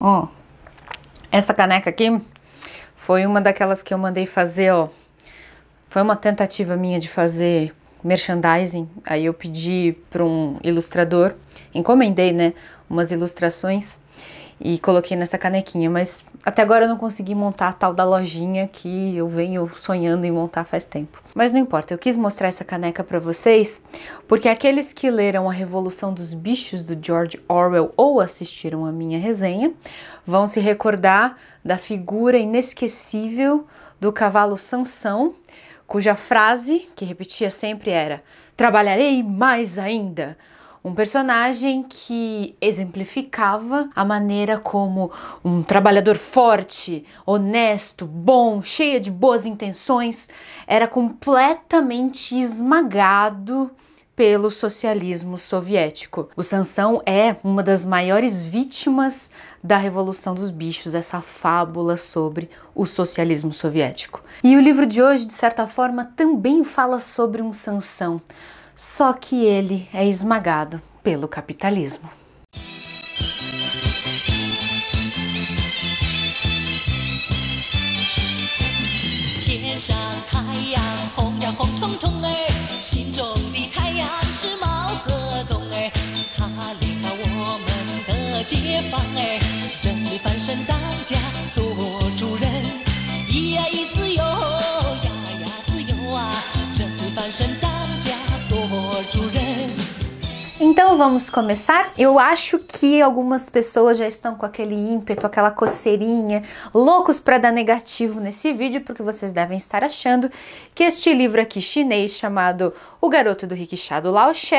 Ó, essa caneca aqui foi uma daquelas que eu mandei fazer, ó. Foi uma tentativa minha de fazer merchandising. Aí eu pedi para um ilustrador, encomendei, né, umas ilustrações e coloquei nessa canequinha, mas até agora eu não consegui montar a tal da lojinha que eu venho sonhando em montar faz tempo. Mas não importa, eu quis mostrar essa caneca para vocês, porque aqueles que leram A Revolução dos Bichos do George Orwell ou assistiram a minha resenha, vão se recordar da figura inesquecível do cavalo Sansão, cuja frase que repetia sempre era: "Trabalharei mais ainda" um personagem que exemplificava a maneira como um trabalhador forte, honesto, bom, cheio de boas intenções, era completamente esmagado pelo socialismo soviético. O Sansão é uma das maiores vítimas da Revolução dos Bichos, essa fábula sobre o socialismo soviético. E o livro de hoje, de certa forma, também fala sobre um Sansão, só que ele é esmagado pelo capitalismo. 걸 주래 Então vamos começar? Eu acho que algumas pessoas já estão com aquele ímpeto, aquela coceirinha, loucos para dar negativo nesse vídeo, porque vocês devem estar achando que este livro aqui chinês chamado O Garoto do Riquixado Lao She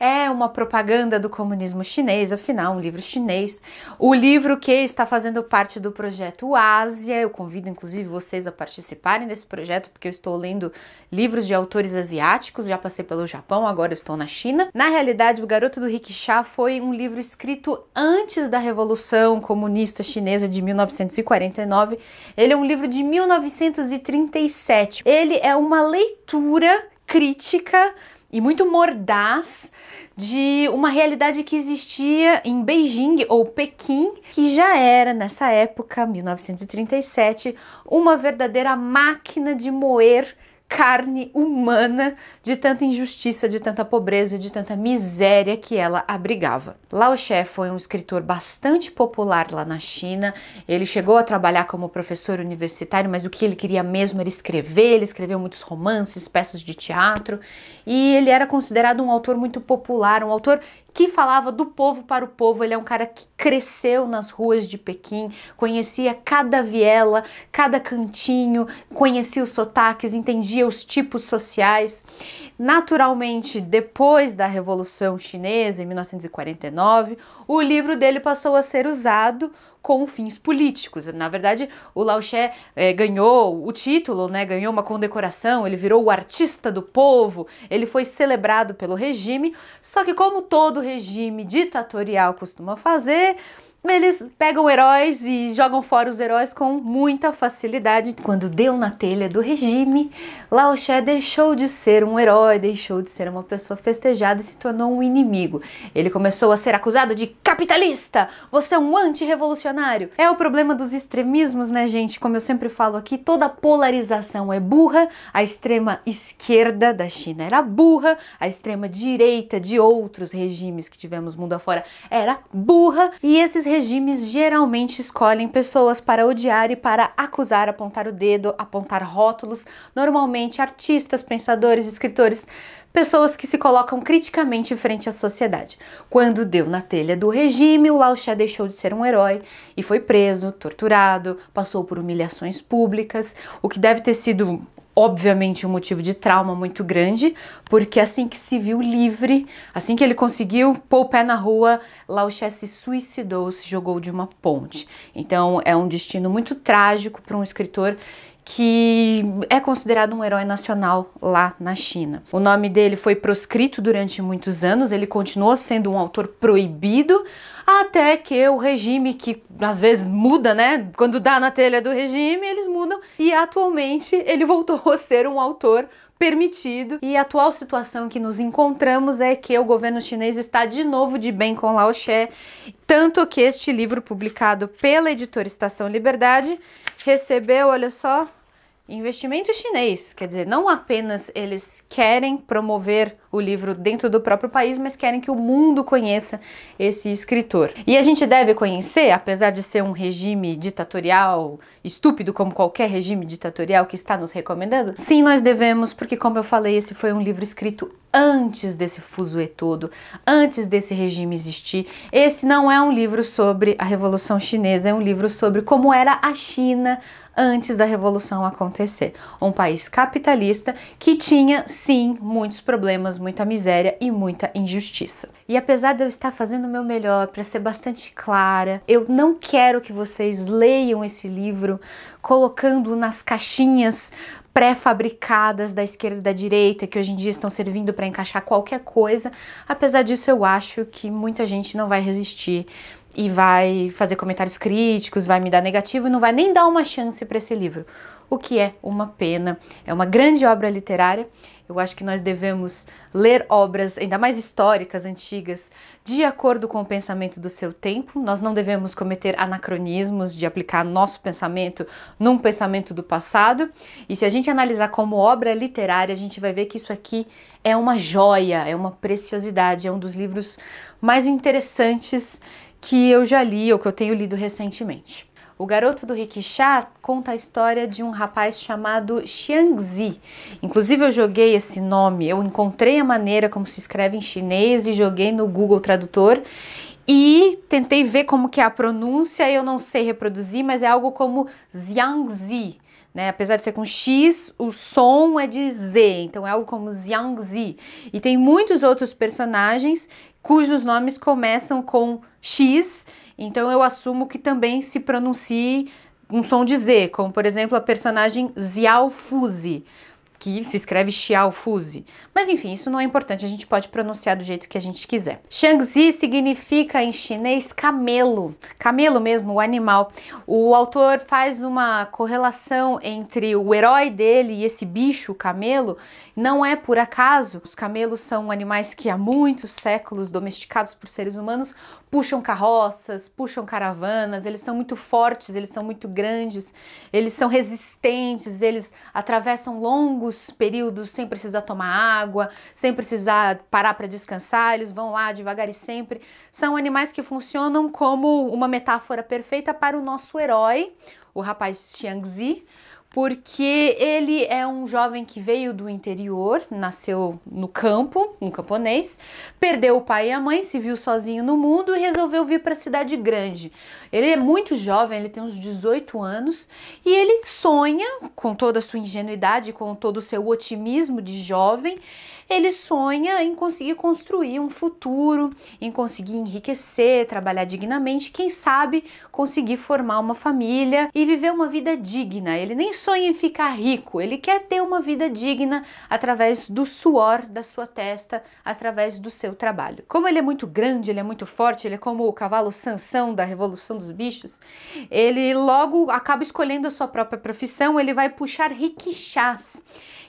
é uma propaganda do comunismo chinês, afinal, um livro chinês. O livro que está fazendo parte do projeto Ásia, eu convido inclusive vocês a participarem desse projeto, porque eu estou lendo livros de autores asiáticos, já passei pelo Japão, agora estou na China. Na realidade, verdade, O Garoto do Rickshaw foi um livro escrito antes da Revolução Comunista Chinesa de 1949. Ele é um livro de 1937. Ele é uma leitura crítica e muito mordaz de uma realidade que existia em Beijing ou Pequim, que já era nessa época, 1937, uma verdadeira máquina de moer carne humana de tanta injustiça, de tanta pobreza, de tanta miséria que ela abrigava. Lao She foi um escritor bastante popular lá na China. Ele chegou a trabalhar como professor universitário, mas o que ele queria mesmo era escrever. Ele escreveu muitos romances, peças de teatro, e ele era considerado um autor muito popular, um autor que falava do povo para o povo. Ele é um cara que cresceu nas ruas de Pequim, conhecia cada viela, cada cantinho, conhecia os sotaques, entendia os tipos sociais. Naturalmente, depois da Revolução Chinesa, em 1949, o livro dele passou a ser usado com fins políticos. Na verdade, o Lao Xé eh, ganhou o título, né, ganhou uma condecoração, ele virou o artista do povo, ele foi celebrado pelo regime, só que como todo regime ditatorial costuma fazer, eles pegam heróis e jogam fora os heróis com muita facilidade. Quando deu na telha do regime, Lao She deixou de ser um herói, deixou de ser uma pessoa festejada e se tornou um inimigo. Ele começou a ser acusado de capitalista, você é um antirrevolucionário. É o problema dos extremismos, né, gente? Como eu sempre falo aqui, toda polarização é burra. A extrema esquerda da China era burra, a extrema direita de outros regimes que tivemos mundo afora era burra, e esses regimes geralmente escolhem pessoas para odiar e para acusar, apontar o dedo, apontar rótulos, normalmente artistas, pensadores, escritores, pessoas que se colocam criticamente frente à sociedade. Quando deu na telha do regime, o Laoxé deixou de ser um herói e foi preso, torturado, passou por humilhações públicas, o que deve ter sido obviamente um motivo de trauma muito grande, porque assim que se viu livre, assim que ele conseguiu pôr o pé na rua, Lauché se suicidou, se jogou de uma ponte. Então é um destino muito trágico para um escritor que é considerado um herói nacional lá na China. O nome dele foi proscrito durante muitos anos, ele continuou sendo um autor proibido, até que o regime, que às vezes muda, né? Quando dá na telha do regime, eles mudam, e atualmente ele voltou a ser um autor permitido. E a atual situação que nos encontramos é que o governo chinês está de novo de bem com Lao She, tanto que este livro publicado pela editora Estação Liberdade recebeu, olha só, Investimento chinês, quer dizer, não apenas eles querem promover o livro dentro do próprio país, mas querem que o mundo conheça esse escritor. E a gente deve conhecer, apesar de ser um regime ditatorial estúpido como qualquer regime ditatorial que está nos recomendando? Sim, nós devemos, porque como eu falei, esse foi um livro escrito antes desse fuzuê todo, antes desse regime existir. Esse não é um livro sobre a Revolução Chinesa, é um livro sobre como era a China antes da revolução acontecer. Um país capitalista que tinha sim muitos problemas muita miséria e muita injustiça. E apesar de eu estar fazendo o meu melhor para ser bastante clara, eu não quero que vocês leiam esse livro colocando nas caixinhas pré-fabricadas da esquerda e da direita, que hoje em dia estão servindo para encaixar qualquer coisa. Apesar disso, eu acho que muita gente não vai resistir e vai fazer comentários críticos, vai me dar negativo e não vai nem dar uma chance para esse livro o que é uma pena. É uma grande obra literária. Eu acho que nós devemos ler obras, ainda mais históricas, antigas, de acordo com o pensamento do seu tempo. Nós não devemos cometer anacronismos de aplicar nosso pensamento num pensamento do passado. E se a gente analisar como obra literária, a gente vai ver que isso aqui é uma joia, é uma preciosidade, é um dos livros mais interessantes que eu já li ou que eu tenho lido recentemente. O Garoto do Rickshaw conta a história de um rapaz chamado Xiangzi. Inclusive eu joguei esse nome, eu encontrei a maneira como se escreve em chinês e joguei no Google Tradutor e tentei ver como que é a pronúncia, eu não sei reproduzir, mas é algo como Xiangzi né? Apesar de ser com X, o som é de Z, então é algo como Xiangzi. E tem muitos outros personagens cujos nomes começam com X, então eu assumo que também se pronuncie um som de Z, como por exemplo a personagem Xiao Fuzi que se escreve Fuzi. Mas enfim, isso não é importante, a gente pode pronunciar do jeito que a gente quiser. Shangzi significa em chinês camelo, camelo mesmo, o animal. O autor faz uma correlação entre o herói dele e esse bicho, o camelo. Não é por acaso, os camelos são animais que há muitos séculos domesticados por seres humanos puxam carroças, puxam caravanas, eles são muito fortes, eles são muito grandes, eles são resistentes, eles atravessam longos períodos sem precisar tomar água, sem precisar parar para descansar, eles vão lá devagar e sempre. São animais que funcionam como uma metáfora perfeita para o nosso herói, o rapaz Xiangzi, porque ele é um jovem que veio do interior, nasceu no campo, um camponês, perdeu o pai e a mãe, se viu sozinho no mundo e resolveu vir para a cidade grande. Ele é muito jovem, ele tem uns 18 anos e ele sonha, com toda a sua ingenuidade, com todo o seu otimismo de jovem, ele sonha em conseguir construir um futuro, em conseguir enriquecer, trabalhar dignamente, quem sabe conseguir formar uma família e viver uma vida digna. Ele nem sonha em ficar rico, ele quer ter uma vida digna através do suor da sua testa, através do seu trabalho. Como ele é muito grande, ele é muito forte, ele é como o cavalo Sansão da Revolução dos bichos, ele logo acaba escolhendo a sua própria profissão, ele vai puxar riquixás.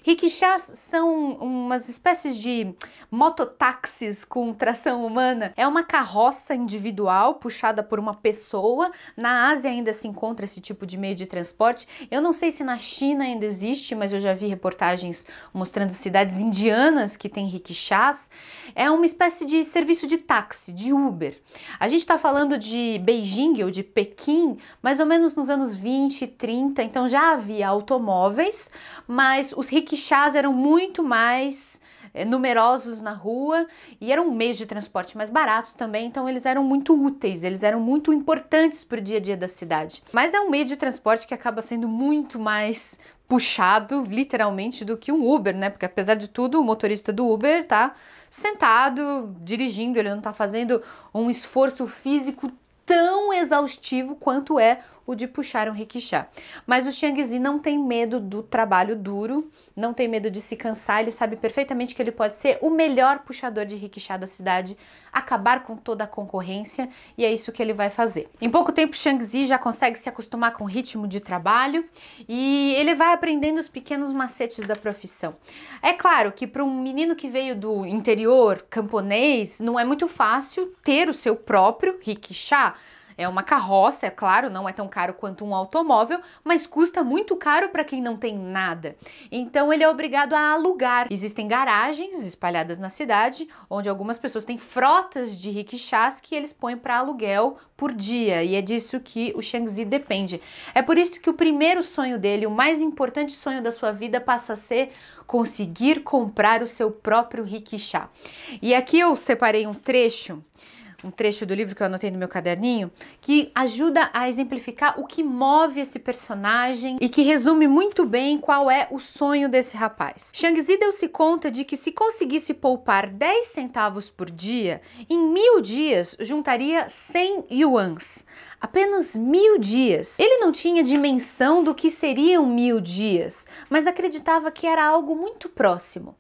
Rickshaws são umas espécies de mototáxis com tração humana. É uma carroça individual puxada por uma pessoa. Na Ásia ainda se encontra esse tipo de meio de transporte. Eu não sei se na China ainda existe, mas eu já vi reportagens mostrando cidades indianas que têm rickshaws. É uma espécie de serviço de táxi, de Uber. A gente está falando de Beijing ou de Pequim, mais ou menos nos anos 20 30, então já havia automóveis, mas os rickshaws chás eram muito mais é, numerosos na rua e eram um meio de transporte mais baratos também, então eles eram muito úteis, eles eram muito importantes para o dia a dia da cidade. Mas é um meio de transporte que acaba sendo muito mais puxado, literalmente, do que um Uber, né? Porque apesar de tudo, o motorista do Uber tá sentado, dirigindo, ele não tá fazendo um esforço físico tão exaustivo quanto é o tipo de puxar um riquixá. Mas o Xiangzi não tem medo do trabalho duro, não tem medo de se cansar, ele sabe perfeitamente que ele pode ser o melhor puxador de riquixá da cidade, acabar com toda a concorrência, e é isso que ele vai fazer. Em pouco tempo, Xiangzi já consegue se acostumar com o ritmo de trabalho e ele vai aprendendo os pequenos macetes da profissão. É claro que para um menino que veio do interior camponês, não é muito fácil ter o seu próprio riquixá, é uma carroça, é claro, não é tão caro quanto um automóvel, mas custa muito caro para quem não tem nada. Então ele é obrigado a alugar. Existem garagens espalhadas na cidade, onde algumas pessoas têm frotas de rickshaws que eles põem para aluguel por dia, e é disso que o shang depende. É por isso que o primeiro sonho dele, o mais importante sonho da sua vida, passa a ser conseguir comprar o seu próprio rickshaw. E aqui eu separei um trecho um trecho do livro que eu anotei no meu caderninho, que ajuda a exemplificar o que move esse personagem e que resume muito bem qual é o sonho desse rapaz. Shang-Zi deu-se conta de que se conseguisse poupar 10 centavos por dia, em mil dias juntaria 100 yuans. Apenas mil dias. Ele não tinha dimensão do que seriam mil dias, mas acreditava que era algo muito próximo.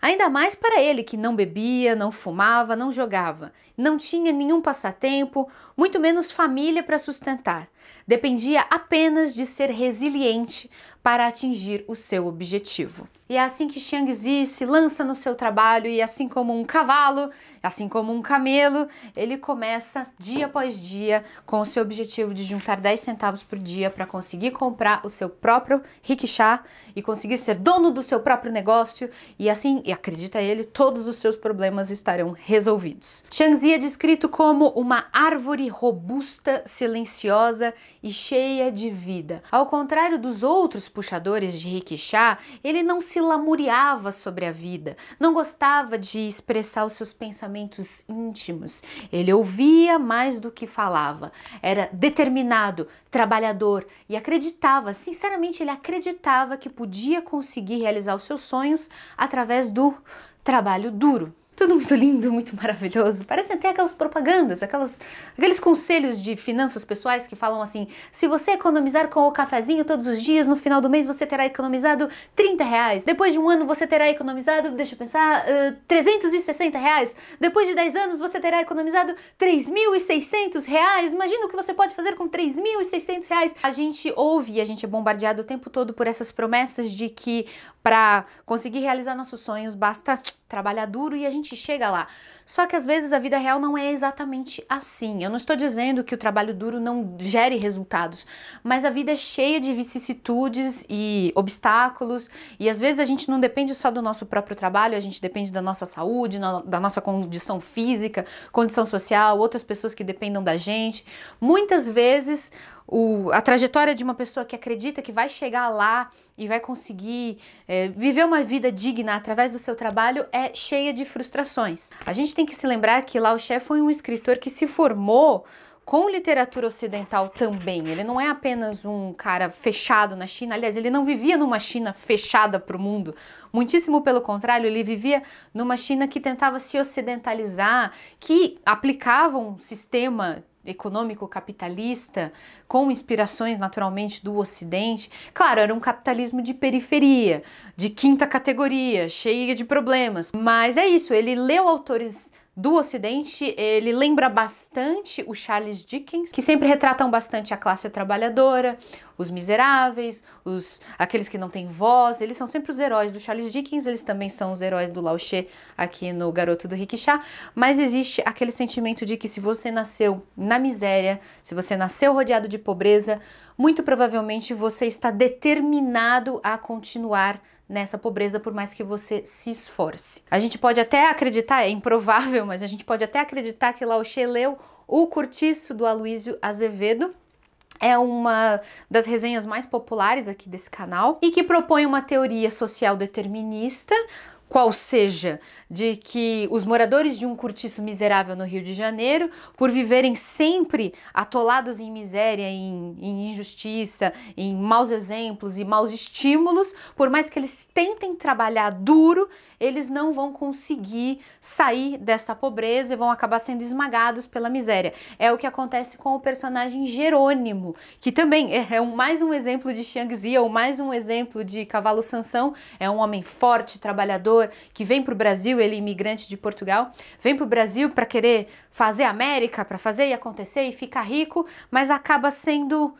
Ainda mais para ele que não bebia, não fumava, não jogava, não tinha nenhum passatempo, muito menos família para sustentar. Dependia apenas de ser resiliente para atingir o seu objetivo. E é assim que Xiangzi se lança no seu trabalho e assim como um cavalo, assim como um camelo, ele começa dia após dia com o seu objetivo de juntar 10 centavos por dia para conseguir comprar o seu próprio rickshaw e conseguir ser dono do seu próprio negócio e assim, e acredita ele, todos os seus problemas estarão resolvidos. Xiangzi é descrito como uma árvore robusta, silenciosa e cheia de vida. Ao contrário dos outros puxadores de riquixá, ele não se lamuriava sobre a vida, não gostava de expressar os seus pensamentos íntimos. Ele ouvia mais do que falava. Era determinado, trabalhador e acreditava, sinceramente, ele acreditava que podia conseguir realizar os seus sonhos através do trabalho duro. Tudo muito lindo, muito maravilhoso. Parecem até aquelas propagandas, aquelas, aqueles conselhos de finanças pessoais que falam assim: se você economizar com o cafezinho todos os dias, no final do mês você terá economizado 30 reais. Depois de um ano você terá economizado, deixa eu pensar, uh, 360 reais. Depois de 10 anos você terá economizado 3.600 reais. Imagina o que você pode fazer com 3.600 reais. A gente ouve e a gente é bombardeado o tempo todo por essas promessas de que para conseguir realizar nossos sonhos basta trabalhar duro e a gente chega lá. Só que às vezes a vida real não é exatamente assim. Eu não estou dizendo que o trabalho duro não gere resultados, mas a vida é cheia de vicissitudes e obstáculos, e às vezes a gente não depende só do nosso próprio trabalho, a gente depende da nossa saúde, da nossa condição física, condição social, outras pessoas que dependam da gente. Muitas vezes o, a trajetória de uma pessoa que acredita que vai chegar lá e vai conseguir é, viver uma vida digna através do seu trabalho é cheia de frustrações. A gente tem que se lembrar que Lao chef foi um escritor que se formou com literatura ocidental também. Ele não é apenas um cara fechado na China, aliás, ele não vivia numa China fechada para o mundo. Muitíssimo pelo contrário, ele vivia numa China que tentava se ocidentalizar, que aplicava um sistema econômico capitalista, com inspirações naturalmente do Ocidente. Claro, era um capitalismo de periferia, de quinta categoria, cheia de problemas. Mas é isso, ele leu autores do Ocidente, ele lembra bastante o Charles Dickens, que sempre retratam bastante a classe trabalhadora, os miseráveis, os aqueles que não têm voz, eles são sempre os heróis do Charles Dickens, eles também são os heróis do Lao She aqui no Garoto do Riquixá, mas existe aquele sentimento de que se você nasceu na miséria, se você nasceu rodeado de pobreza, muito provavelmente você está determinado a continuar nessa pobreza por mais que você se esforce. A gente pode até acreditar, é improvável, mas a gente pode até acreditar que Lao She leu O Curtiço do Aloysio Azevedo, é uma das resenhas mais populares aqui desse canal e que propõe uma teoria social determinista qual seja, de que os moradores de um cortiço miserável no Rio de Janeiro, por viverem sempre atolados em miséria, em, em, injustiça, em maus exemplos e maus estímulos, por mais que eles tentem trabalhar duro, eles não vão conseguir sair dessa pobreza e vão acabar sendo esmagados pela miséria. É o que acontece com o personagem Jerônimo, que também é, é um, mais um exemplo de Xiangzi ou mais um exemplo de Cavalo Sansão, é um homem forte, trabalhador, que vem para o Brasil, ele imigrante de Portugal, vem para o Brasil para querer fazer América, para fazer e acontecer e ficar rico, mas acaba sendo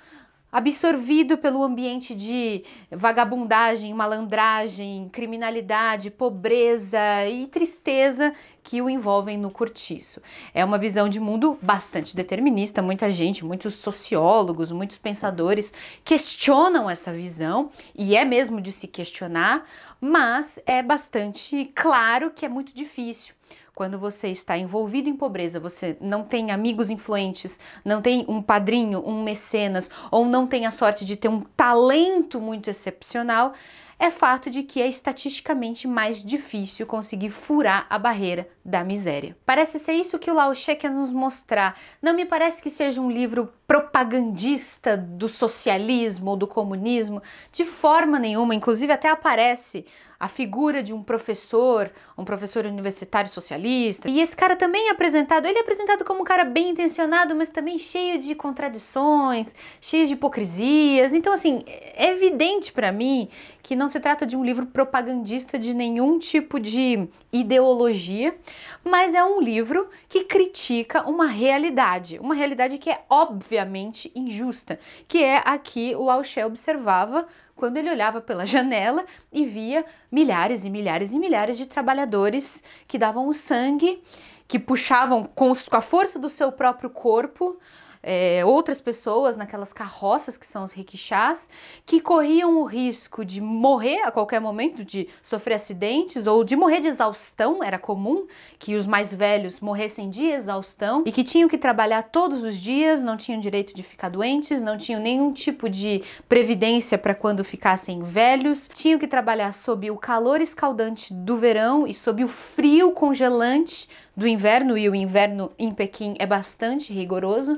absorvido pelo ambiente de vagabundagem, malandragem, criminalidade, pobreza e tristeza que o envolvem no cortiço. É uma visão de mundo bastante determinista, muita gente, muitos sociólogos, muitos pensadores questionam essa visão e é mesmo de se questionar, mas é bastante claro que é muito difícil. Quando você está envolvido em pobreza, você não tem amigos influentes, não tem um padrinho, um mecenas, ou não tem a sorte de ter um talento muito excepcional, é fato de que é estatisticamente mais difícil conseguir furar a barreira da miséria. Parece ser isso que o Lao Che quer nos mostrar. Não me parece que seja um livro propagandista do socialismo ou do comunismo, de forma nenhuma, inclusive até aparece a figura de um professor, um professor universitário socialista. E esse cara também é apresentado, ele é apresentado como um cara bem intencionado, mas também cheio de contradições, cheio de hipocrisias. Então assim, é evidente para mim que não se trata de um livro propagandista de nenhum tipo de ideologia, mas é um livro que critica uma realidade, uma realidade que é óbvia obviamente injusta, que é a que o Lauché observava quando ele olhava pela janela e via milhares e milhares e milhares de trabalhadores que davam o sangue, que puxavam com a força do seu próprio corpo é, outras pessoas naquelas carroças que são os riquixás que corriam o risco de morrer a qualquer momento, de sofrer acidentes ou de morrer de exaustão. Era comum que os mais velhos morressem de exaustão e que tinham que trabalhar todos os dias, não tinham direito de ficar doentes, não tinham nenhum tipo de previdência para quando ficassem velhos, tinham que trabalhar sob o calor escaldante do verão e sob o frio congelante do inverno, e o inverno em Pequim é bastante rigoroso.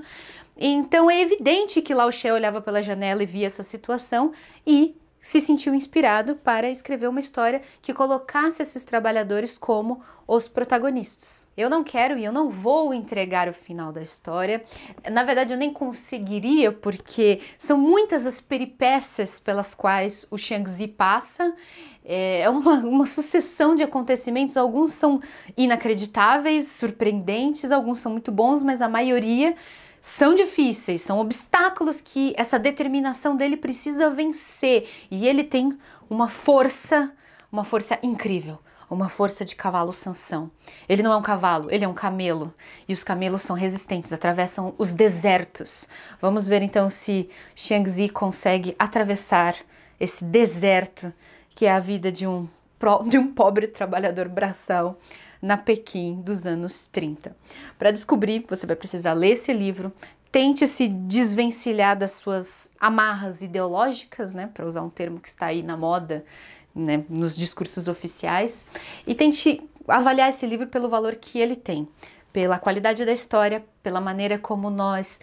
Então é evidente que Lao She olhava pela janela e via essa situação e se sentiu inspirado para escrever uma história que colocasse esses trabalhadores como os protagonistas. Eu não quero e eu não vou entregar o final da história. Na verdade, eu nem conseguiria, porque são muitas as peripécias pelas quais o Shang-Zi passa. É, é uma, uma sucessão de acontecimentos. Alguns são inacreditáveis, surpreendentes, alguns são muito bons, mas a maioria são difíceis, são obstáculos que essa determinação dele precisa vencer e ele tem uma força, uma força incrível. Uma força de cavalo Sansão. Ele não é um cavalo, ele é um camelo. E os camelos são resistentes, atravessam os desertos. Vamos ver então se Shang-Zi consegue atravessar esse deserto que é a vida de um, de um pobre trabalhador braçal na Pequim dos anos 30. Para descobrir, você vai precisar ler esse livro, tente se desvencilhar das suas amarras ideológicas, né, para usar um termo que está aí na moda, né, nos discursos oficiais, e tente avaliar esse livro pelo valor que ele tem, pela qualidade da história, pela maneira como nós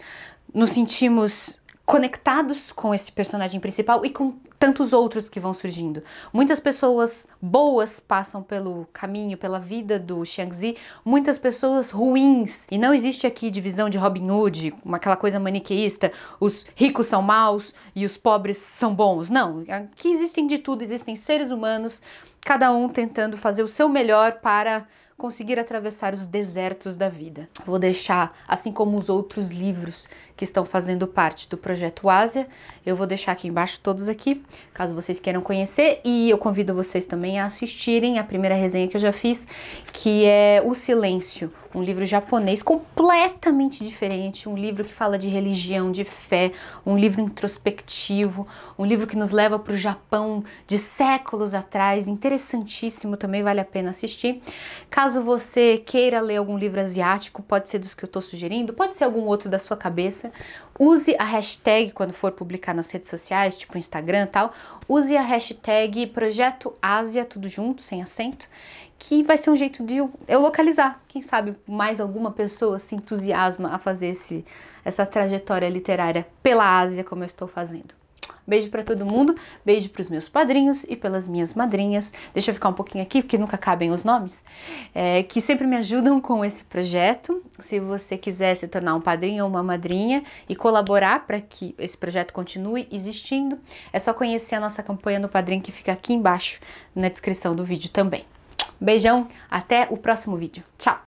nos sentimos conectados com esse personagem principal e com tantos outros que vão surgindo. Muitas pessoas boas passam pelo caminho, pela vida do Shang-Zi, muitas pessoas ruins. E não existe aqui divisão de Robin Hood, aquela coisa maniqueísta, os ricos são maus e os pobres são bons. Não, aqui existem de tudo, existem seres humanos, cada um tentando fazer o seu melhor para conseguir atravessar os desertos da vida. Vou deixar, assim como os outros livros que estão fazendo parte do projeto Ásia, eu vou deixar aqui embaixo todos aqui, caso vocês queiram conhecer, e eu convido vocês também a assistirem a primeira resenha que eu já fiz, que é O Silêncio, um livro japonês completamente diferente, um livro que fala de religião, de fé, um livro introspectivo, um livro que nos leva para o Japão de séculos atrás, interessantíssimo, também vale a pena assistir. Caso você queira ler algum livro asiático, pode ser dos que eu estou sugerindo, pode ser algum outro da sua cabeça, use a hashtag quando for publicar nas redes sociais, tipo Instagram e tal, use a hashtag Projeto Ásia, tudo junto, sem acento, que vai ser um jeito de eu localizar. Quem sabe mais alguma pessoa se entusiasma a fazer esse, essa trajetória literária pela Ásia, como eu estou fazendo. Beijo para todo mundo, beijo para os meus padrinhos e pelas minhas madrinhas. Deixa eu ficar um pouquinho aqui, porque nunca cabem os nomes, é, que sempre me ajudam com esse projeto. Se você quiser se tornar um padrinho ou uma madrinha e colaborar para que esse projeto continue existindo, é só conhecer a nossa campanha no padrinho que fica aqui embaixo na descrição do vídeo também. Beijão, até o próximo vídeo. Tchau!